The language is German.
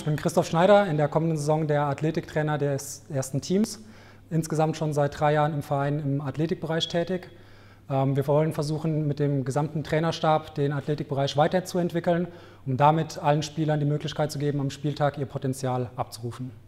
ich bin Christoph Schneider, in der kommenden Saison der Athletiktrainer des ersten Teams. Insgesamt schon seit drei Jahren im Verein im Athletikbereich tätig. Ähm, wir wollen versuchen, mit dem gesamten Trainerstab den Athletikbereich weiterzuentwickeln, um damit allen Spielern die Möglichkeit zu geben, am Spieltag ihr Potenzial abzurufen.